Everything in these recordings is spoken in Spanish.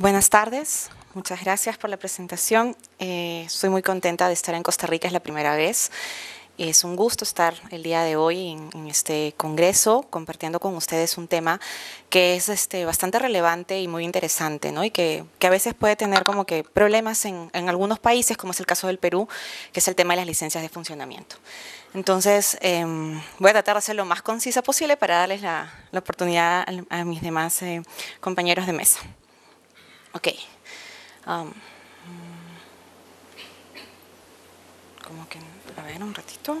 Buenas tardes, muchas gracias por la presentación. Eh, soy muy contenta de estar en Costa Rica, es la primera vez. Es un gusto estar el día de hoy en, este congreso compartiendo con ustedes un tema que es este, bastante relevante y muy interesante, ¿no? Y que, a veces puede tener como que problemas en, algunos países, como es el caso del Perú, que es el tema de las licencias de funcionamiento. Entonces, em, voy a tratar de ser lo más concisa posible para darles la, oportunidad a, mis demás eh, compañeros de mesa. Ok. Um, como que, a ver, un ratito.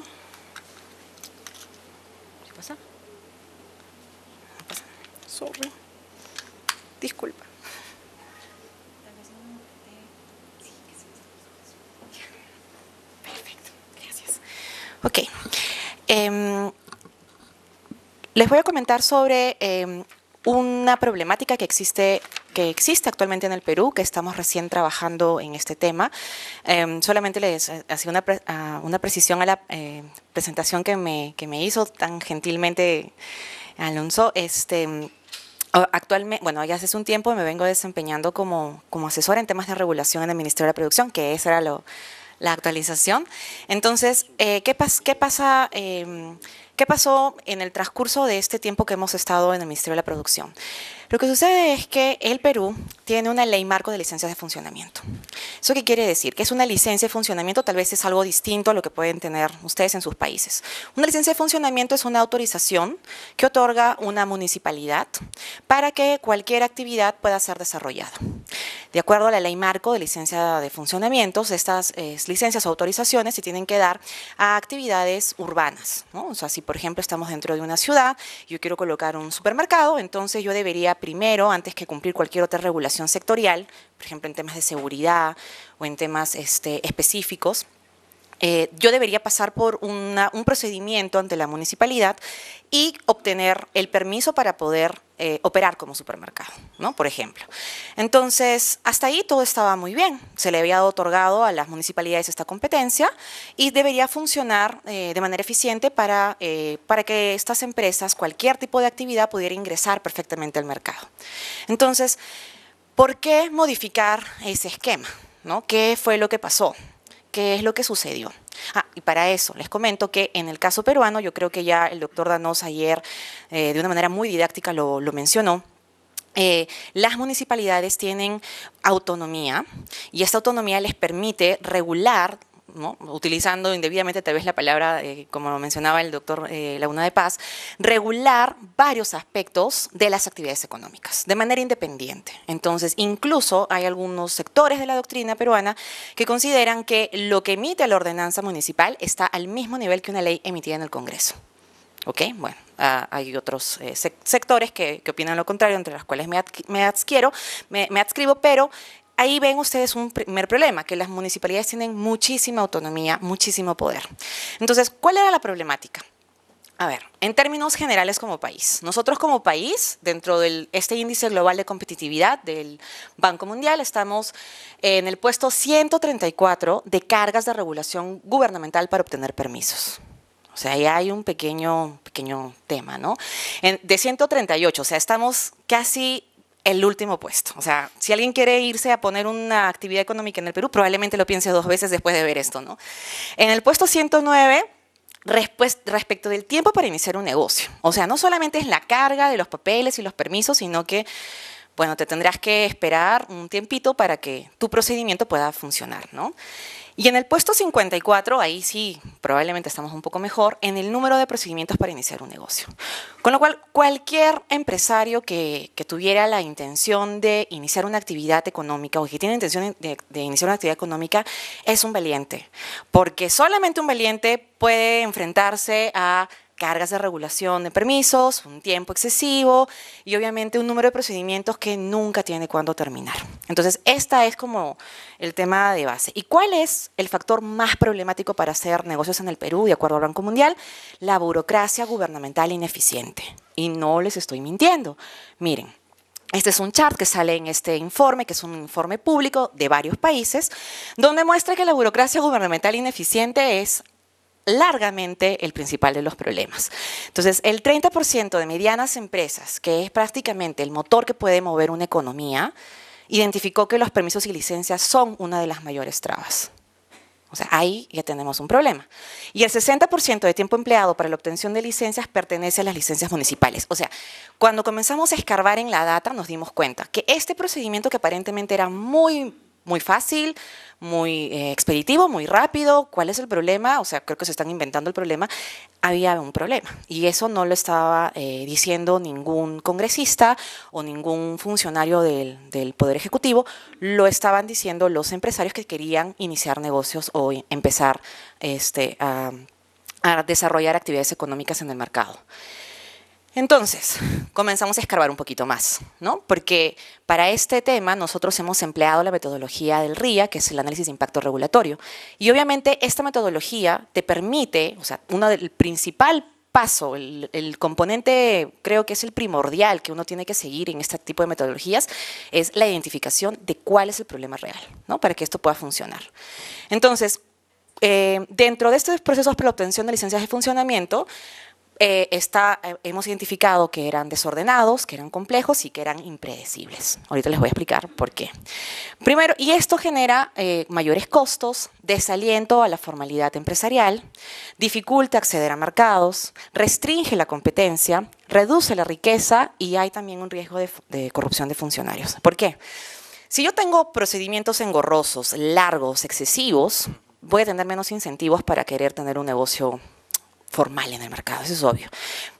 ¿Qué pasa? ¿Qué pasa? Sorry. Disculpa. Perfecto, gracias. Ok. Em, les voy a comentar sobre em, una problemática que existe que existe actualmente en el Perú, que estamos recién trabajando en este tema. Em, solamente les eh, hacía una, ah, una precisión a la eh, presentación que me, que me hizo tan gentilmente Alonso. Este, em, Actualmente, bueno, ya hace un tiempo me vengo desempeñando como, como asesora en temas de regulación en el Ministerio de la Producción, que esa era lo, la actualización. Entonces, eh, ¿qué, pas, qué, pasa, em, ¿qué pasó en el transcurso de este tiempo que hemos estado en el Ministerio de la Producción? Lo que sucede es que el Perú tiene una ley marco de licencias de funcionamiento. ¿Eso qué quiere decir? Que es una licencia de funcionamiento, tal vez es algo distinto a lo que pueden tener ustedes en sus países. Una licencia de funcionamiento es una autorización que otorga una municipalidad para que cualquier actividad pueda ser desarrollada. De acuerdo a la ley marco de licencia de funcionamiento, estas eh, licencias o autorizaciones se tienen que dar a actividades urbanas. O sea, si por ejemplo estamos dentro de una ciudad, yo quiero colocar un supermercado, entonces yo debería primero antes que cumplir cualquier otra regulación sectorial, por ejemplo en temas de seguridad o en temas este, específicos. Eh, yo debería pasar por un procedimiento ante la municipalidad y obtener el permiso para poder eh, operar como supermercado, ¿no? Por ejemplo. Entonces, hasta ahí todo estaba muy bien. Se le había otorgado a las municipalidades esta competencia y debería funcionar eh, de manera eficiente para, que estas empresas, cualquier tipo de actividad, pudiera ingresar perfectamente al mercado. Entonces, ¿por qué modificar ese esquema? ¿Qué fue lo que pasó? qué es lo que sucedió. Ah, y para eso les comento que en el caso peruano, yo creo que ya el doctor Danos ayer eh, de una manera muy didáctica lo, mencionó, eh, las municipalidades tienen autonomía y esta autonomía les permite regular utilizando indebidamente tal vez la palabra, eh, como mencionaba el doctor eh, Laguna de Paz, regular varios aspectos de las actividades económicas de manera independiente. Entonces, incluso hay algunos sectores de la doctrina peruana que consideran que lo que emite la ordenanza municipal está al mismo nivel que una ley emitida en el Congreso. ¿Ok? Bueno, ah, hay otros eh, sectores que, opinan lo contrario, entre las cuales me, me, me adscribo, pero ahí ven ustedes un primer problema, que las municipalidades tienen muchísima autonomía, muchísimo poder. Entonces, ¿cuál era la problemática? A ver, en términos generales como país, nosotros como país, dentro de este índice global de competitividad del Banco Mundial, estamos en el puesto 134 de cargas de regulación gubernamental para obtener permisos. O sea, ahí hay un pequeño, pequeño tema, ¿no? de 138, o sea, estamos casi el último puesto. O sea, si alguien quiere irse a poner una actividad económica en el Perú, probablemente lo piense dos veces después de ver esto, ¿no? En el puesto 109 respecto del tiempo para iniciar un negocio. O sea, no solamente es la carga de los papeles y los permisos, sino que, bueno, te tendrás que esperar un tiempito para que tu procedimiento pueda funcionar, ¿no? Y en el puesto 54, ahí sí, probablemente estamos un poco mejor, en el número de procedimientos para iniciar un negocio. Con lo cual, cualquier empresario que, tuviera la intención de iniciar una actividad económica o que tiene intención de, de iniciar una actividad económica es un valiente, porque solamente un valiente puede enfrentarse a cargas de regulación de permisos, un tiempo excesivo y obviamente un número de procedimientos que nunca tiene cuándo terminar. Entonces, esta es como el tema de base. ¿Y cuál es el factor más problemático para hacer negocios en el Perú, de acuerdo al Banco Mundial? La burocracia gubernamental ineficiente. Y no les estoy mintiendo. Miren, este es un chart que sale en este informe, que es un informe público de varios países, donde muestra que la burocracia gubernamental ineficiente es largamente el principal de los problemas. Entonces, el 30% de medianas empresas, que es prácticamente el motor que puede mover una economía, identificó que los permisos y licencias son una de las mayores trabas. O sea, ahí ya tenemos un problema. Y el 60% de tiempo empleado para la obtención de licencias pertenece a las licencias municipales. O sea, cuando comenzamos a escarbar en la data nos dimos cuenta que este procedimiento que aparentemente era muy muy fácil, muy eh, expeditivo, muy rápido. ¿Cuál es el problema? O sea, creo que se están inventando el problema. Había un problema y eso no lo estaba eh, diciendo ningún congresista o ningún funcionario del, Poder Ejecutivo, lo estaban diciendo los empresarios que querían iniciar negocios o empezar este, a desarrollar actividades económicas en el mercado. Entonces, comenzamos a escarbar un poquito más, ¿no? Porque para este tema nosotros hemos empleado la metodología del RIA, que es el análisis de impacto regulatorio. Y obviamente esta metodología te permite, o sea, uno del principal paso, el, componente creo que es el primordial que uno tiene que seguir en este tipo de metodologías, es la identificación de cuál es el problema real, ¿no? Para que esto pueda funcionar. Entonces, eh, dentro de estos procesos para la obtención de licencias de funcionamiento, eh, está, eh, hemos identificado que eran desordenados, que eran complejos y que eran impredecibles. Ahorita les voy a explicar por qué. Primero, y esto genera eh, mayores costos, desaliento a la formalidad empresarial, dificulta acceder a mercados, restringe la competencia, reduce la riqueza y hay también un riesgo de, de corrupción de funcionarios. ¿Por qué? Si yo tengo procedimientos engorrosos, largos, excesivos, voy a tener menos incentivos para querer tener un negocio formal en el mercado, eso es obvio.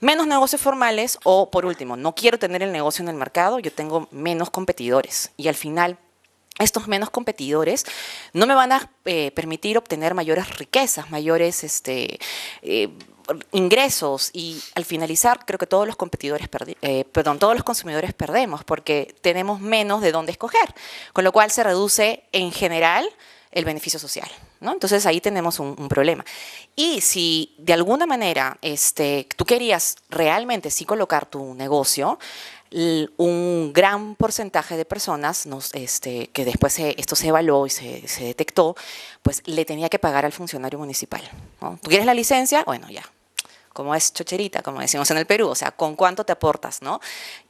Menos negocios formales o, por último, no quiero tener el negocio en el mercado, yo tengo menos competidores. Y al final, estos menos competidores no me van a eh, permitir obtener mayores riquezas, mayores este, eh, ingresos y al finalizar creo que todos los competidores eh, perdón, todos los consumidores perdemos porque tenemos menos de dónde escoger, con lo cual se reduce en general el beneficio social. ¿no? Entonces ahí tenemos un, problema. Y si de alguna manera este, tú querías realmente sí colocar tu negocio, un gran porcentaje de personas este, que después esto se evaluó y se, detectó, pues le tenía que pagar al funcionario municipal. ¿Tú quieres la licencia? Bueno, ya, como es chocherita, como decimos en el Perú, o sea, con cuánto te aportas, ¿no?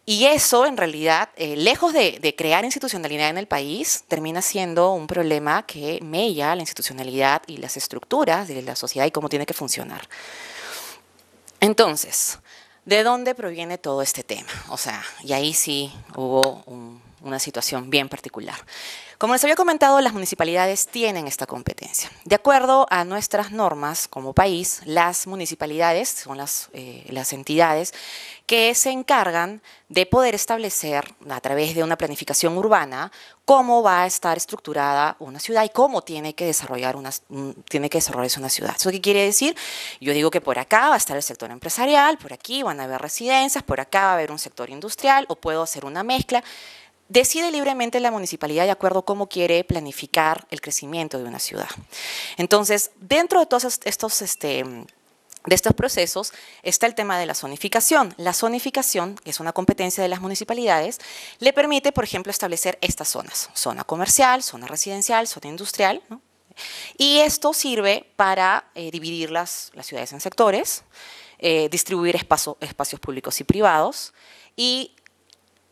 Y eso, en realidad, eh, lejos de, de, crear institucionalidad en el país, termina siendo un problema que mella la institucionalidad y las estructuras de la sociedad y cómo tiene que funcionar. Entonces, ¿de dónde proviene todo este tema? O sea, y ahí sí hubo un una situación bien particular. Como les había comentado, las municipalidades tienen esta competencia. De acuerdo a nuestras normas como país, las municipalidades son las, eh, las entidades que se encargan de poder establecer a través de una planificación urbana cómo va a estar estructurada una ciudad y cómo tiene que, desarrollar una, tiene que desarrollarse una ciudad. ¿Eso qué quiere decir? Yo digo que por acá va a estar el sector empresarial, por aquí van a haber residencias, por acá va a haber un sector industrial o puedo hacer una mezcla decide libremente la municipalidad de acuerdo a cómo quiere planificar el crecimiento de una ciudad. Entonces, dentro de todos estos... Este, de estos procesos está el tema de la zonificación. La zonificación, que es una competencia de las municipalidades, le permite, por ejemplo, establecer estas zonas, zona comercial, zona residencial, zona industrial, y esto sirve para eh, dividir las, ciudades en sectores, eh, distribuir espacios públicos y privados, y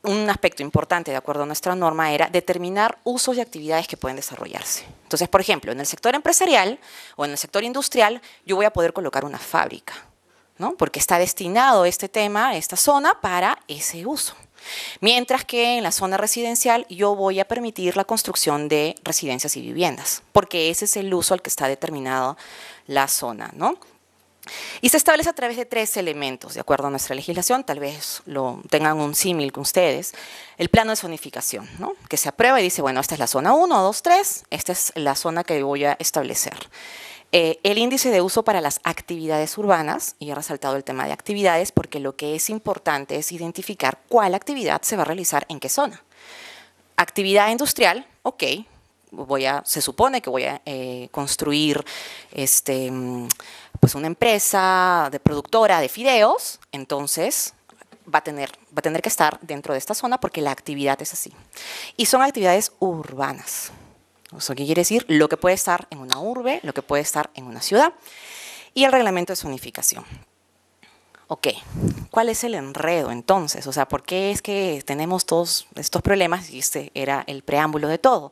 un aspecto importante, de acuerdo a nuestra norma, era determinar usos y actividades que pueden desarrollarse. Entonces, por ejemplo, en el sector empresarial o en el sector industrial, yo voy a poder colocar una fábrica, ¿no? porque está destinado este tema, esta zona, para ese uso. Mientras que en la zona residencial yo voy a permitir la construcción de residencias y viviendas, porque ese es el uso al que está determinada la zona, ¿no? Y se establece a través de tres elementos, de acuerdo a nuestra legislación, tal vez lo tengan un símil con ustedes, el plano de zonificación, que se aprueba y dice, bueno, esta es la zona 1, 2, 3, esta es la zona que voy a establecer. Eh, el índice de uso para las actividades urbanas, y he resaltado el tema de actividades porque lo que es importante es identificar cuál actividad se va a realizar en qué zona. Actividad industrial, ok, voy a, se supone que voy a eh, construir este, mm, pues una empresa de productora de fideos, entonces va a tener, va a tener que estar dentro de esta zona porque la actividad es así. Y son actividades urbanas. O sea, ¿qué quiere decir? Lo que puede estar en una urbe, lo que puede estar en una ciudad. Y el reglamento de unificación. Ok, ¿cuál es el enredo entonces? O sea, ¿por qué es que tenemos todos estos problemas? Y este era el preámbulo de todo.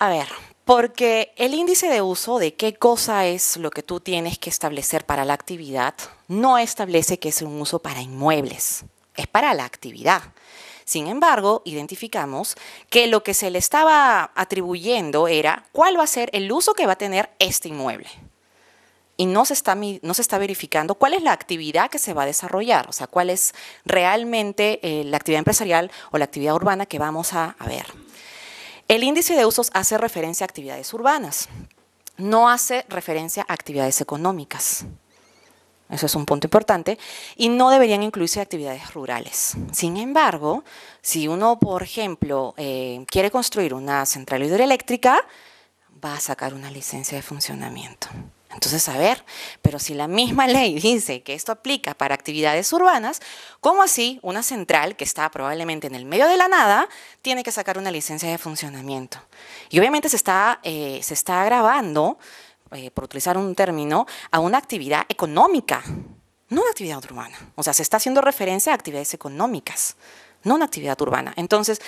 A ver, porque el índice de uso de qué cosa es lo que tú tienes que establecer para la actividad no establece que es un uso para inmuebles, es para la actividad. Sin embargo, identificamos que lo que se le estaba atribuyendo era cuál va a ser el uso que va a tener este inmueble. Y no se, está, no se está verificando cuál es la actividad que se va a desarrollar, o sea, cuál es realmente eh, la actividad empresarial o la actividad urbana que vamos a ver. El índice de usos hace referencia a actividades urbanas, no hace referencia a actividades económicas. Eso es un punto importante. Y no deberían incluirse actividades rurales. Sin embargo, si uno, por ejemplo, eh, quiere construir una central hidroeléctrica, va a sacar una licencia de funcionamiento. Entonces, a ver, pero si la misma ley dice que esto aplica para actividades urbanas, ¿cómo así una central que está probablemente en el medio de la nada tiene que sacar una licencia de funcionamiento? Y obviamente se está, eh, se está agravando, eh, por utilizar un término, a una actividad económica, no una actividad urbana. O sea, se está haciendo referencia a actividades económicas, no una actividad urbana. Entonces,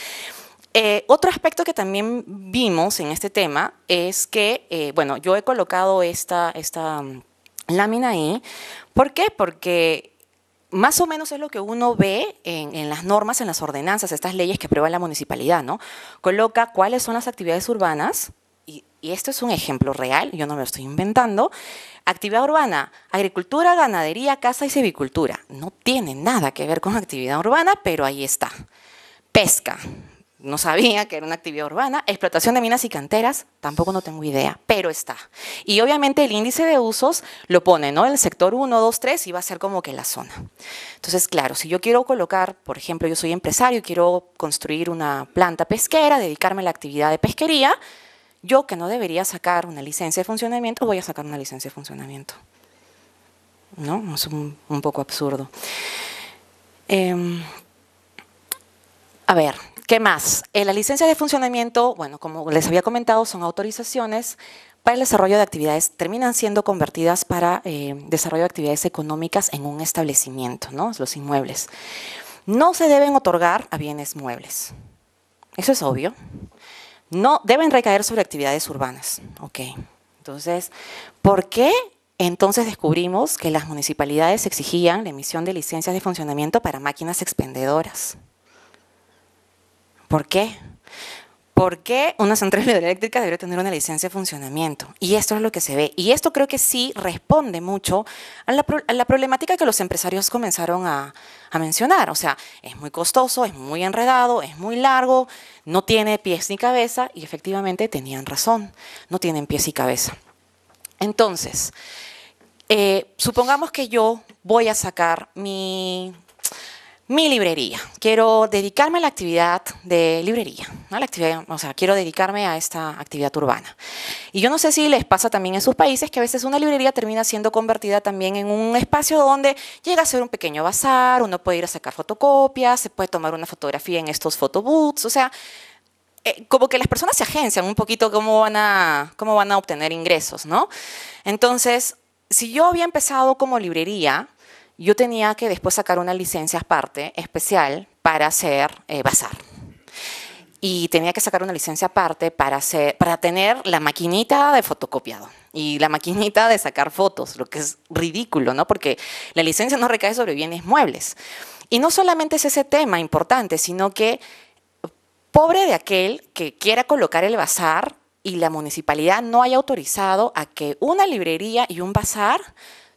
eh, otro aspecto que también vimos en este tema es que, eh, bueno, yo he colocado esta, mm, lámina ahí. ¿Por qué? Porque más o menos es lo que uno ve en, las normas, en las ordenanzas, estas leyes que aprueba la municipalidad, ¿no? Coloca cuáles son las actividades urbanas, y, esto es un ejemplo real, yo no me lo estoy inventando. Actividad urbana, agricultura, ganadería, casa y civicultura. No tiene nada que ver con actividad urbana, pero ahí está. Pesca, no sabía que era una actividad urbana. Explotación de minas y canteras, tampoco no tengo idea, pero está. Y obviamente el índice de usos lo pone, ¿no? El sector 1, 2, 3 y va a ser como que la zona. Entonces, claro, si yo quiero colocar, por ejemplo, yo soy empresario y quiero construir una planta pesquera, dedicarme a la actividad de pesquería, yo que no debería sacar una licencia de funcionamiento, voy a sacar una licencia de funcionamiento. ¿No? Es un, poco absurdo. Em, a ver, ¿Qué más? En eh, la licencia de funcionamiento, bueno, como les había comentado, son autorizaciones para el desarrollo de actividades, terminan siendo convertidas para eh, desarrollo de actividades económicas en un establecimiento, ¿no? Los inmuebles. No se deben otorgar a bienes muebles. Eso es obvio. No deben recaer sobre actividades urbanas. Ok. Entonces, ¿por qué entonces descubrimos que las municipalidades exigían la emisión de licencias de funcionamiento para máquinas expendedoras? ¿Por qué? ¿Por qué una central hidroeléctrica debería tener una licencia de funcionamiento? Y esto es lo que se ve. Y esto creo que sí responde mucho a la, problemática que los empresarios comenzaron a, mencionar. O sea, es muy costoso, es muy enredado, es muy largo, no tiene pies ni cabeza y efectivamente tenían razón, no tienen pies ni cabeza. Entonces, eh, supongamos que yo voy a sacar mi mi librería. Quiero dedicarme a la actividad de librería, la actividad, o sea, quiero dedicarme a esta actividad urbana. Y yo no sé si les pasa también en sus países que a veces una librería termina siendo convertida también en un espacio donde llega a ser un pequeño bazar, uno puede ir a sacar fotocopias, se puede tomar una fotografía en estos photobooths, o sea, eh, como que las personas se agencian un poquito cómo van a, cómo van a obtener ingresos, ¿no? Entonces, si yo había empezado como librería, yo tenía que después sacar una licencia aparte especial para hacer eh, bazar. Y tenía que sacar una licencia aparte para, hacer, para tener la maquinita de fotocopiado y la maquinita de sacar fotos, lo que es ridículo, ¿no? Porque la licencia no recae sobre bienes muebles. Y no solamente es ese tema importante, sino que pobre de aquel que quiera colocar el bazar y la municipalidad no haya autorizado a que una librería y un bazar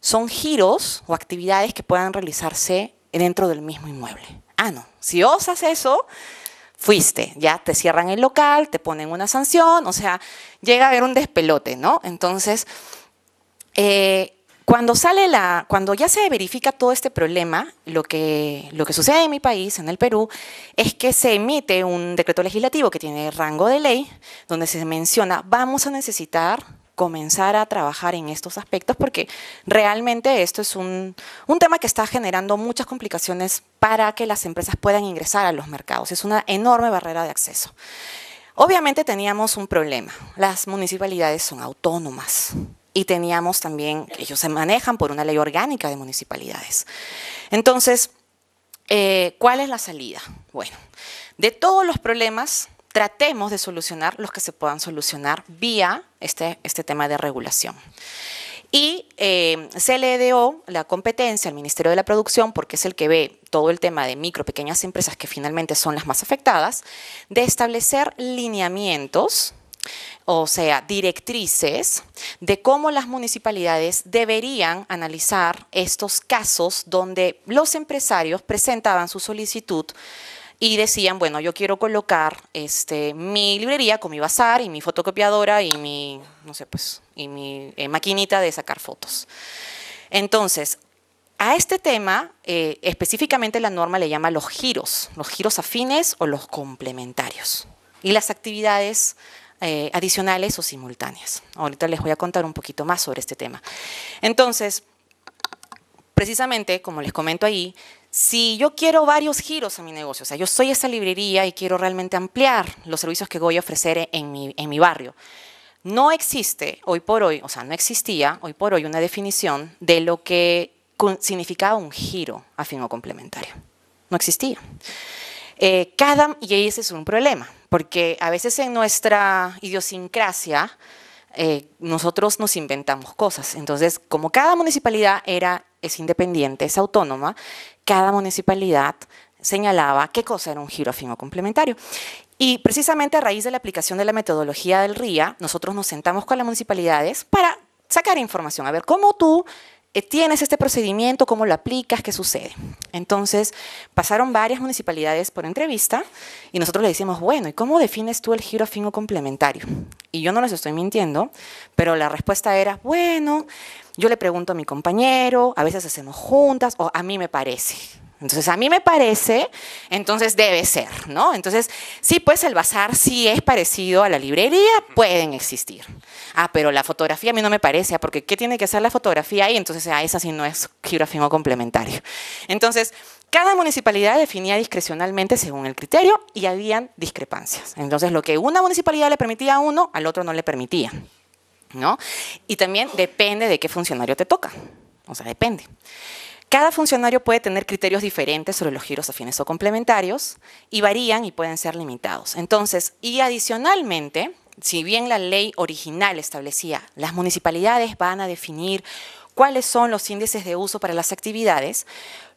son giros o actividades que puedan realizarse dentro del mismo inmueble. Ah, no, si osas eso, fuiste, ya te cierran el local, te ponen una sanción, o sea, llega a haber un despelote, ¿no? Entonces, eh, cuando sale la, cuando ya se verifica todo este problema, lo que, lo que sucede en mi país, en el Perú, es que se emite un decreto legislativo que tiene rango de ley, donde se menciona, vamos a necesitar comenzar a trabajar en estos aspectos porque realmente esto es un, tema que está generando muchas complicaciones para que las empresas puedan ingresar a los mercados. Es una enorme barrera de acceso. Obviamente teníamos un problema. Las municipalidades son autónomas y teníamos también, ellos se manejan por una ley orgánica de municipalidades. Entonces, eh, ¿cuál es la salida? Bueno, de todos los problemas tratemos de solucionar los que se puedan solucionar vía este, este tema de regulación. Y se eh, le dio la competencia al Ministerio de la Producción, porque es el que ve todo el tema de micro, pequeñas empresas que finalmente son las más afectadas, de establecer lineamientos, o sea, directrices de cómo las municipalidades deberían analizar estos casos donde los empresarios presentaban su solicitud y decían, bueno, yo quiero colocar este, mi librería con mi bazar y mi fotocopiadora y mi, no sé, pues, y mi eh, maquinita de sacar fotos. Entonces, a este tema, eh, específicamente la norma le llama los giros, los giros afines o los complementarios y las actividades eh, adicionales o simultáneas. Ahorita les voy a contar un poquito más sobre este tema. Entonces, precisamente, como les comento ahí, si yo quiero varios giros a mi negocio, o sea, yo soy esa librería y quiero realmente ampliar los servicios que voy a ofrecer en mi, barrio, no existe hoy por hoy, o sea, no existía hoy por hoy una definición de lo que significaba un giro afín o complementario. No existía. Eh, cada, y ese es un problema, porque a veces en nuestra idiosincrasia eh, nosotros nos inventamos cosas. Entonces, como cada municipalidad era es independiente, es autónoma, cada municipalidad señalaba qué cosa era un giro complementario. Y precisamente a raíz de la aplicación de la metodología del RIA, nosotros nos sentamos con las municipalidades para sacar información, a ver cómo tú eh, tienes este procedimiento, cómo lo aplicas, qué sucede. Entonces, pasaron varias municipalidades por entrevista y nosotros le decimos, bueno, ¿y cómo defines tú el giro complementario? Y yo no les estoy mintiendo, pero la respuesta era, bueno, yo le pregunto a mi compañero, a veces hacemos juntas, o a mí me parece. Entonces, a mí me parece, entonces debe ser, ¿no? Entonces, sí, pues el bazar sí es parecido a la librería, pueden existir. Ah, pero la fotografía a mí no me parece, ah, porque ¿qué tiene que hacer la fotografía ahí? Entonces, ah, esa sí no es geografía complementario. Entonces, cada municipalidad definía discrecionalmente según el criterio y habían discrepancias. Entonces, lo que una municipalidad le permitía a uno, al otro no le permitía. ¿no? Y también depende de qué funcionario te toca, o sea, depende. Cada funcionario puede tener criterios diferentes sobre los giros afines o complementarios y varían y pueden ser limitados. Entonces, y adicionalmente, si bien la ley original establecía las municipalidades van a definir cuáles son los índices de uso para las actividades,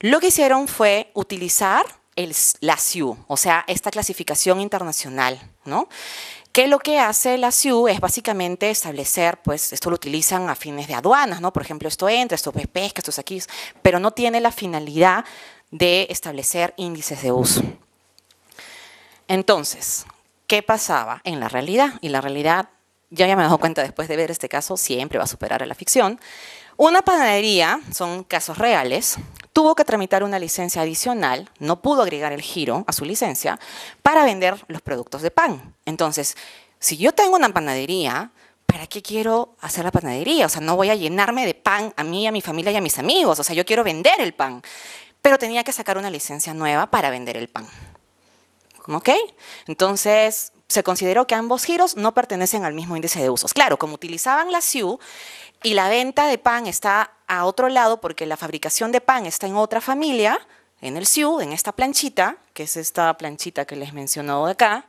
lo que hicieron fue utilizar el, la CIU, o sea, esta clasificación internacional, ¿no? que lo que hace la CIU es básicamente establecer, pues esto lo utilizan a fines de aduanas, ¿no? Por ejemplo, esto entra, esto es pesca, esto es aquí, pero no tiene la finalidad de establecer índices de uso. Entonces, ¿qué pasaba en la realidad? Y la realidad ya, me he dado cuenta después de ver este caso, siempre va a superar a la ficción. Una panadería, son casos reales, tuvo que tramitar una licencia adicional, no pudo agregar el giro a su licencia, para vender los productos de pan. Entonces, si yo tengo una panadería, ¿para qué quiero hacer la panadería? O sea, no voy a llenarme de pan a mí, a mi familia y a mis amigos. O sea, yo quiero vender el pan. Pero tenía que sacar una licencia nueva para vender el pan. ¿Ok? Entonces, se consideró que ambos giros no pertenecen al mismo índice de usos. Claro, como utilizaban la SIU y la venta de pan está a otro lado porque la fabricación de pan está en otra familia, en el SIU, en esta planchita, que es esta planchita que les he de acá.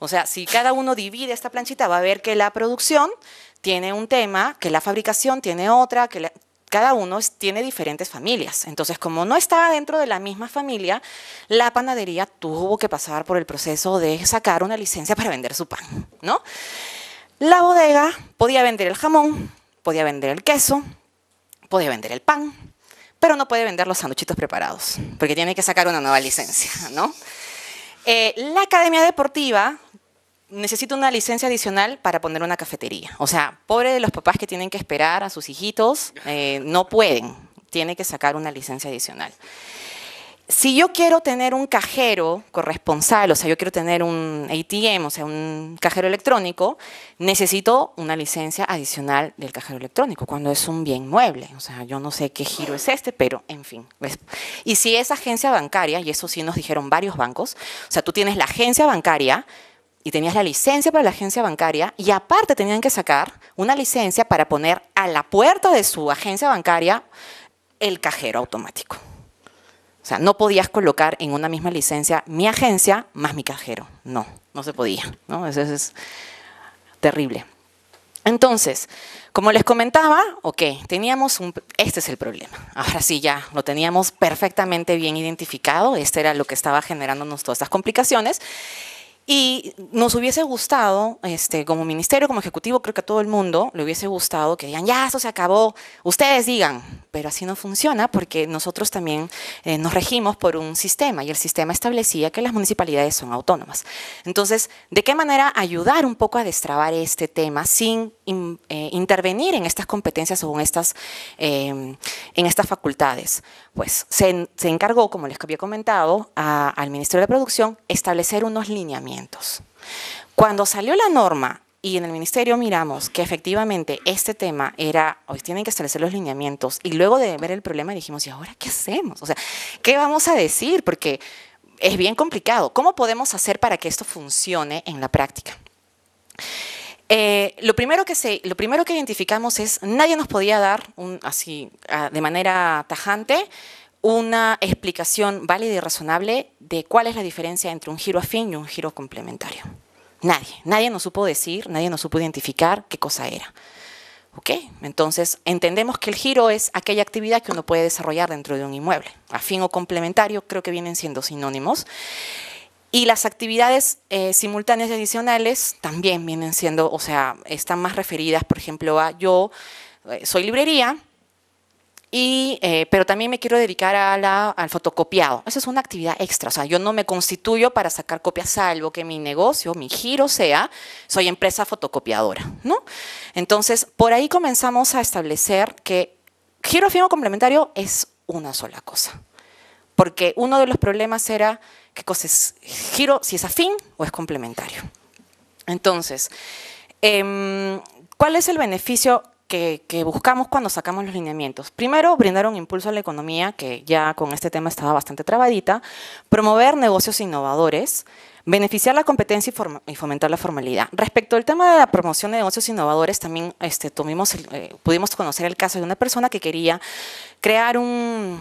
O sea, si cada uno divide esta planchita, va a ver que la producción tiene un tema, que la fabricación tiene otra, que la, cada uno tiene diferentes familias. Entonces, como no estaba dentro de la misma familia, la panadería tuvo que pasar por el proceso de sacar una licencia para vender su pan, ¿no? La bodega podía vender el jamón, podía vender el queso, podía vender el pan, pero no puede vender los sanduchitos preparados, porque tiene que sacar una nueva licencia, ¿no? Eh, la academia deportiva necesito una licencia adicional para poner una cafetería. O sea, pobre de los papás que tienen que esperar a sus hijitos, eh, no pueden, tiene que sacar una licencia adicional. Si yo quiero tener un cajero corresponsal, o sea, yo quiero tener un ATM, o sea, un cajero electrónico, necesito una licencia adicional del cajero electrónico, cuando es un bien mueble. O sea, yo no sé qué giro es este, pero en fin. Y si es agencia bancaria, y eso sí nos dijeron varios bancos, o sea, tú tienes la agencia bancaria, y tenías la licencia para la agencia bancaria y aparte tenían que sacar una licencia para poner a la puerta de su agencia bancaria el cajero automático. O sea, no podías colocar en una misma licencia mi agencia más mi cajero. No, no se podía. ¿no? Eso, es terrible. Entonces, como les comentaba, ok, teníamos un, este es el problema. Ahora sí ya lo teníamos perfectamente bien identificado, este era lo que estaba generándonos todas estas complicaciones. Y nos hubiese gustado, este, como ministerio, como ejecutivo, creo que a todo el mundo le hubiese gustado que digan, ya, eso se acabó, ustedes digan, pero así no funciona porque nosotros también eh, nos regimos por un sistema y el sistema establecía que las municipalidades son autónomas. Entonces, ¿de qué manera ayudar un poco a destrabar este tema sin eh, intervenir en estas competencias o en estas, eh, en estas facultades? Pues se, encargó, como les había comentado, al Ministerio de Producción establecer unos lineamientos. Cuando salió la norma y en el ministerio miramos que efectivamente este tema era, hoy tienen que establecer los lineamientos y luego de ver el problema dijimos, ¿y ahora qué hacemos? O sea, ¿qué vamos a decir? Porque es bien complicado. ¿Cómo podemos hacer para que esto funcione en la práctica? Eh, lo, primero que se, lo primero que identificamos es, nadie nos podía dar, así ah, de manera tajante, una explicación válida y razonable de cuál es la diferencia entre un giro afín y un giro complementario. Nadie, nadie nos supo decir, nadie nos supo identificar qué cosa era. ¿Ok? Entonces, entendemos que el giro es aquella actividad que uno puede desarrollar dentro de un inmueble. Afín o complementario creo que vienen siendo sinónimos. Y las actividades eh, simultáneas y adicionales también vienen siendo, o sea, están más referidas, por ejemplo, a yo eh, soy librería, eh, pero también me quiero dedicar a al fotocopiado. Esa es una actividad extra. O sea, yo no me constituyo para sacar copias, salvo que mi negocio, mi giro sea, soy empresa fotocopiadora, ¿no? Entonces, por ahí comenzamos a establecer que giro firma complementario es una sola cosa porque uno de los problemas era qué cosas giro, si es afín o es complementario. Entonces, em, ¿cuál es el beneficio que, que, buscamos cuando sacamos los lineamientos. Primero, brindar un impulso a la economía, que ya con este tema estaba bastante trabadita, promover negocios innovadores, beneficiar la competencia y, fomentar la formalidad. Respecto al tema de la promoción de negocios innovadores, también este, eh, pudimos conocer el caso de una persona que quería crear un,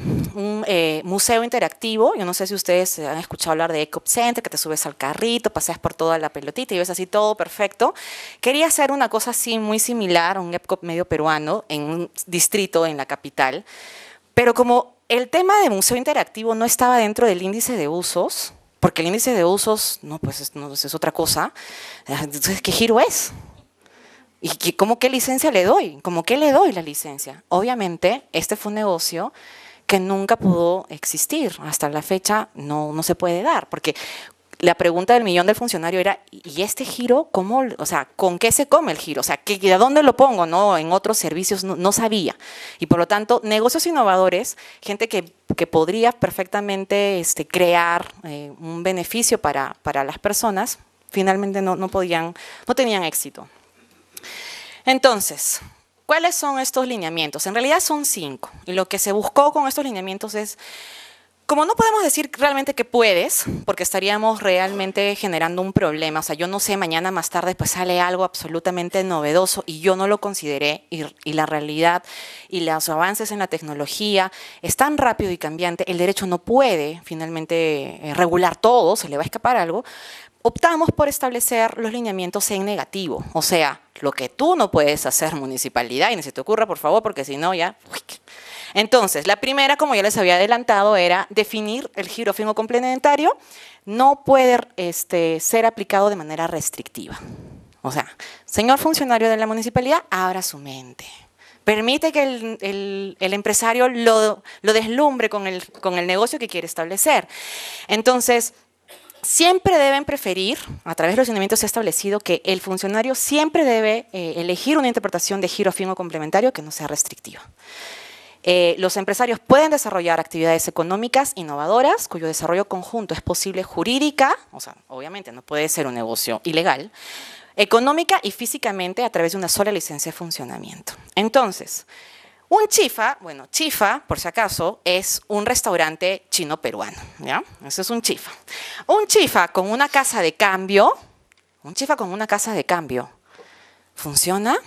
eh, museo interactivo. Yo no sé si ustedes han escuchado hablar de Eco Center, que te subes al carrito, paseas por toda la pelotita y ves así todo perfecto. Quería hacer una cosa así muy similar, a un EPCOP medio peruano, en un distrito en la capital. Pero como el tema de museo interactivo no estaba dentro del índice de usos, porque el índice de usos, no, pues es, pues otra cosa. Ah, entonces, ¿qué giro es? ¿Y qué, cómo qué licencia le doy? ¿Cómo qué le doy la licencia? Obviamente, este fue un negocio que nunca pudo existir. Hasta la fecha no, no se puede dar, porque la pregunta del millón del funcionario era, ¿y este giro cómo, o sea, con qué se come el giro? O sea, ¿qué, ¿a dónde lo pongo? No, en otros servicios no, sabía. Y por lo tanto, negocios innovadores, gente que, que podría perfectamente este, crear eh, un beneficio para, para, las personas, finalmente no, no podían, no tenían éxito. Entonces, ¿cuáles son estos lineamientos? En realidad son cinco. Y lo que se buscó con estos lineamientos es como no podemos decir realmente que puedes, porque estaríamos realmente generando un problema, o sea, yo no sé, mañana más tarde pues sale algo absolutamente novedoso y yo no lo consideré y, la realidad y los avances en la tecnología es tan rápido y cambiante, el derecho no puede finalmente eh, regular todo, se le va a escapar algo, optamos por establecer los lineamientos en negativo, o sea, lo que tú no puedes hacer municipalidad y ni se te ocurra, por favor, porque si no ya... Entonces, la primera, como ya les había adelantado, era definir el giro fino complementario, no puede este, ser aplicado de manera restrictiva. O sea, señor funcionario de la municipalidad, abra su mente. Permite que el, empresario lo, deslumbre con el, negocio que quiere establecer. Entonces, siempre deben preferir, a través de los lineamientos se ha establecido que el funcionario siempre debe eh, elegir una interpretación de giro fino complementario que no sea restrictiva. Eh, los empresarios pueden desarrollar actividades económicas innovadoras cuyo desarrollo conjunto es posible jurídica, o sea, obviamente no puede ser un negocio ilegal, económica y físicamente a través de una sola licencia de funcionamiento. Entonces, un chifa, bueno, chifa, por si acaso, es un restaurante chino-peruano, ¿ya? Ese es un chifa. Un chifa con una casa de cambio, un chifa con una casa de cambio, ¿funciona?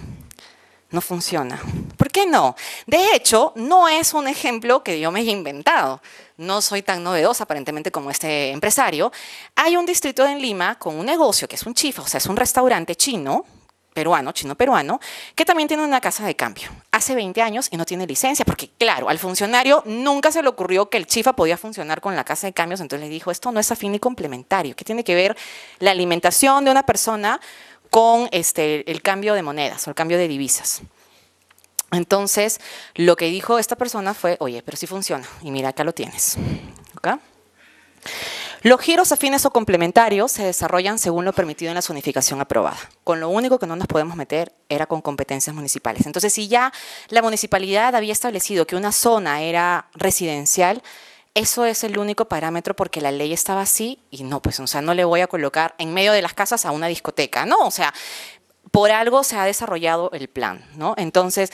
No funciona. ¿Por qué no? De hecho, no es un ejemplo que yo me he inventado. No soy tan novedosa aparentemente como este empresario. Hay un distrito en Lima con un negocio que es un chifa, o sea, es un restaurante chino, peruano, chino peruano, que también tiene una casa de cambio. Hace 20 años y no tiene licencia, porque claro, al funcionario nunca se le ocurrió que el chifa podía funcionar con la casa de cambios, entonces le dijo, esto no es afín ni complementario, ¿qué tiene que ver la alimentación de una persona con este, el cambio de monedas o el cambio de divisas? Entonces, lo que dijo esta persona fue, oye, pero sí funciona, y mira, acá lo tienes. Los giros afines o complementarios se desarrollan según lo permitido en la zonificación aprobada, con lo único que no nos podemos meter era con competencias municipales. Entonces, si ya la municipalidad había establecido que una zona era residencial, eso es el único parámetro porque la ley estaba así y no, pues, o sea, no le voy a colocar en medio de las casas a una discoteca, ¿no? O sea, por algo se ha desarrollado el plan, ¿no? Entonces,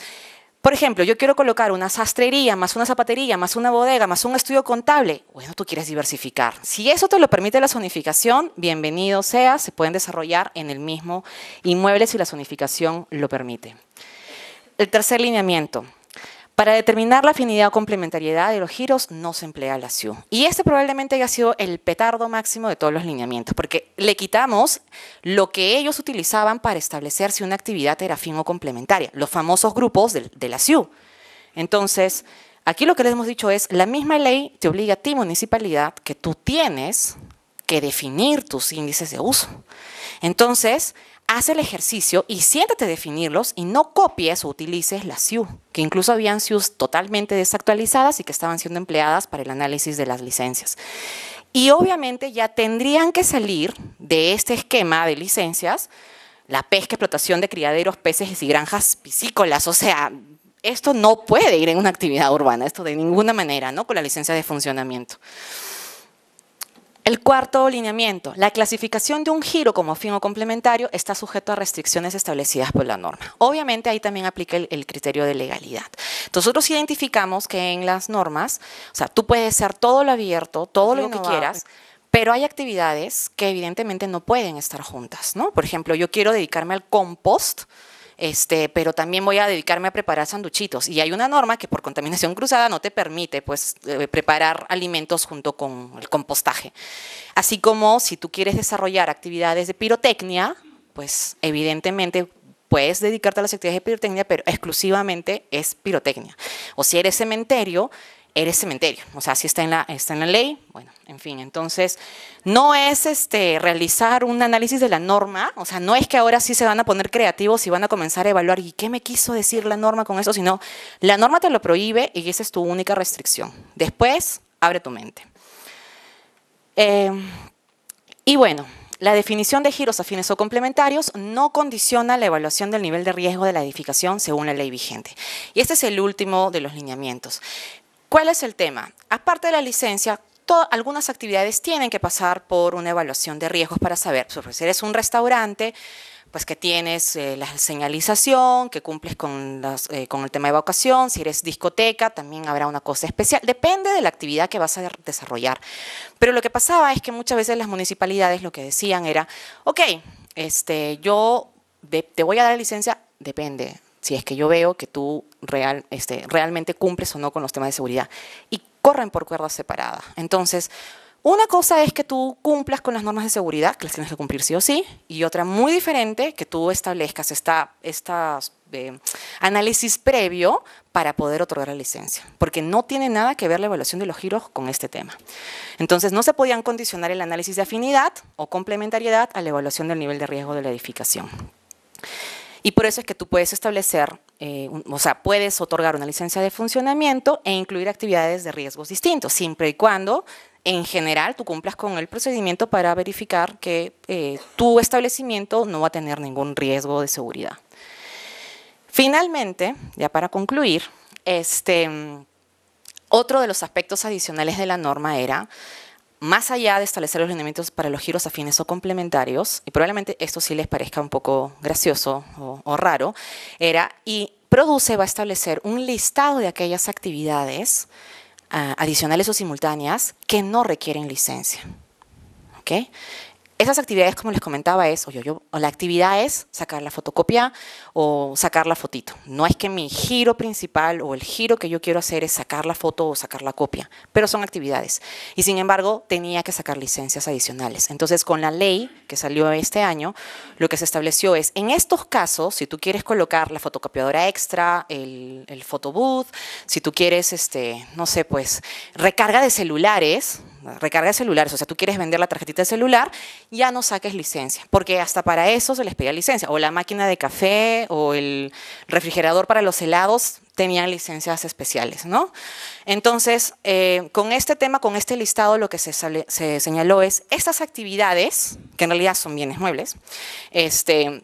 por ejemplo, yo quiero colocar una sastrería, más una zapatería, más una bodega, más un estudio contable. Bueno, tú quieres diversificar. Si eso te lo permite la zonificación, bienvenido sea, se pueden desarrollar en el mismo inmueble si la zonificación lo permite. El tercer lineamiento, para determinar la afinidad o complementariedad de los giros no se emplea la SIU. Y este probablemente haya sido el petardo máximo de todos los lineamientos, porque le quitamos lo que ellos utilizaban para establecer si una actividad era afín o complementaria, los famosos grupos de, la SIU. Entonces, aquí lo que les hemos dicho es, la misma ley te obliga a ti, municipalidad, que tú tienes que definir tus índices de uso. Entonces, haz el ejercicio y siéntate a definirlos y no copies o utilices las SIU, que incluso habían SIU totalmente desactualizadas y que estaban siendo empleadas para el análisis de las licencias. Y obviamente ya tendrían que salir de este esquema de licencias la pesca, explotación de criaderos, peces y granjas piscícolas. O sea, esto no puede ir en una actividad urbana, esto de ninguna manera, ¿no? Con la licencia de funcionamiento. El cuarto alineamiento, la clasificación de un giro como fin o complementario está sujeto a restricciones establecidas por la norma. Obviamente ahí también aplica el, criterio de legalidad. Nosotros identificamos que en las normas, o sea, tú puedes ser todo lo abierto, todo lo que quieras, pero hay actividades que evidentemente no pueden estar juntas, ¿no? Por ejemplo, yo quiero dedicarme al compost, este, pero también voy a dedicarme a preparar sanduchitos. Y hay una norma que por contaminación cruzada no te permite pues, eh, preparar alimentos junto con el compostaje. Así como si tú quieres desarrollar actividades de pirotecnia, pues evidentemente puedes dedicarte a las actividades de pirotecnia, pero exclusivamente es pirotecnia. O si eres cementerio, eres cementerio. O sea, si está en la, está en la ley, bueno, en fin. Entonces, no es este, realizar un análisis de la norma, o sea, no es que ahora sí se van a poner creativos y van a comenzar a evaluar, ¿y qué me quiso decir la norma con eso? Sino, la norma te lo prohíbe y esa es tu única restricción. Después, abre tu mente. Eh, y bueno, la definición de giros afines o complementarios no condiciona la evaluación del nivel de riesgo de la edificación según la ley vigente. Y este es el último de los lineamientos. ¿Cuál es el tema? Aparte de la licencia, algunas actividades tienen que pasar por una evaluación de riesgos para saber, pues, si eres un restaurante, pues que tienes eh, la señalización, que cumples con, eh, con el tema de evacuación, si eres discoteca, también habrá una cosa especial, depende de la actividad que vas a desarrollar. Pero lo que pasaba es que muchas veces las municipalidades lo que decían era, ok, este, yo te voy a dar licencia, depende, si es que yo veo que tú este, realmente cumples o no con los temas de seguridad. Y corren por cuerdas separadas. Entonces, una cosa es que tú cumplas con las normas de seguridad, que las tienes que cumplir sí o sí, y otra muy diferente, que tú establezcas esta, eh, análisis previo para poder otorgar la licencia, porque no tiene nada que ver la evaluación de los giros con este tema. Entonces, no se podían condicionar el análisis de afinidad o complementariedad a la evaluación del nivel de riesgo de la edificación. Y por eso es que tú puedes establecer, eh, o sea, puedes otorgar una licencia de funcionamiento e incluir actividades de riesgos distintos, siempre y cuando en general tú cumplas con el procedimiento para verificar que eh, tu establecimiento no va a tener ningún riesgo de seguridad. Finalmente, ya para concluir, este, otro de los aspectos adicionales de la norma era más allá de establecer los rendimientos para los giros afines o complementarios, y probablemente esto sí les parezca un poco gracioso o, raro, era y Produce va a establecer un listado de aquellas actividades ah, adicionales o simultáneas que no requieren licencia. ¿Okay? Esas actividades, como les comentaba, es, yo, la actividad es sacar la fotocopia o sacar la fotito. No es que mi giro principal o el giro que yo quiero hacer es sacar la foto o sacar la copia, pero son actividades. Y sin embargo, tenía que sacar licencias adicionales. Entonces, con la ley que salió este año, lo que se estableció es, en estos casos, si tú quieres colocar la fotocopiadora extra, el, el photobooth, si tú quieres, este, no sé, pues, recarga de celulares, recarga de celulares, o sea, tú quieres vender la tarjetita de celular, ya no saques licencia, porque hasta para eso se les pedía licencia, o la máquina de café o el refrigerador para los helados tenían licencias especiales, ¿no? Entonces, eh, con este tema, con este listado, lo que se, se señaló es estas actividades, que en realidad son bienes muebles, este,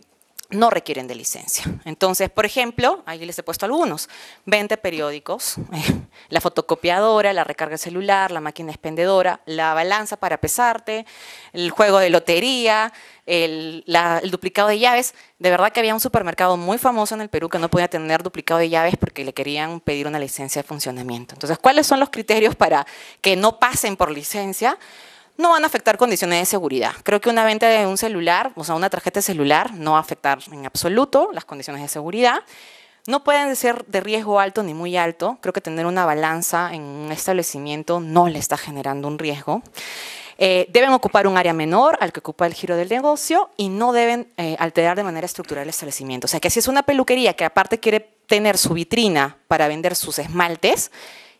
no requieren de licencia. Entonces, por ejemplo, ahí les he puesto algunos, 20 periódicos, la fotocopiadora, la recarga celular, la máquina expendedora, la balanza para pesarte, el juego de lotería, el, el, duplicado de llaves. De verdad que había un supermercado muy famoso en el Perú que no podía tener duplicado de llaves porque le querían pedir una licencia de funcionamiento. Entonces, ¿cuáles son los criterios para que no pasen por licencia? no van a afectar condiciones de seguridad. Creo que una venta de un celular, o sea, una tarjeta celular, no va a afectar en absoluto las condiciones de seguridad. No pueden ser de riesgo alto ni muy alto. Creo que tener una balanza en un establecimiento no le está generando un riesgo. Eh, deben ocupar un área menor al que ocupa el giro del negocio y no deben eh, alterar de manera estructural el establecimiento. O sea que si es una peluquería que aparte quiere tener su vitrina para vender sus esmaltes,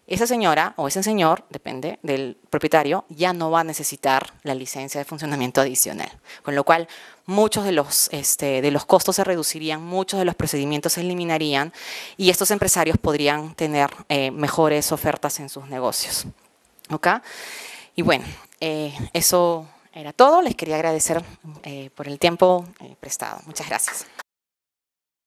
esa señora o ese señor, depende del propietario, ya no va a necesitar la licencia de funcionamiento adicional. Con lo cual, muchos de los, este, de los costos se reducirían, muchos de los procedimientos se eliminarían y estos empresarios podrían tener eh, mejores ofertas en sus negocios. ¿Ok? Y bueno, eh, eso era todo. Les quería agradecer eh, por el tiempo prestado. Muchas gracias.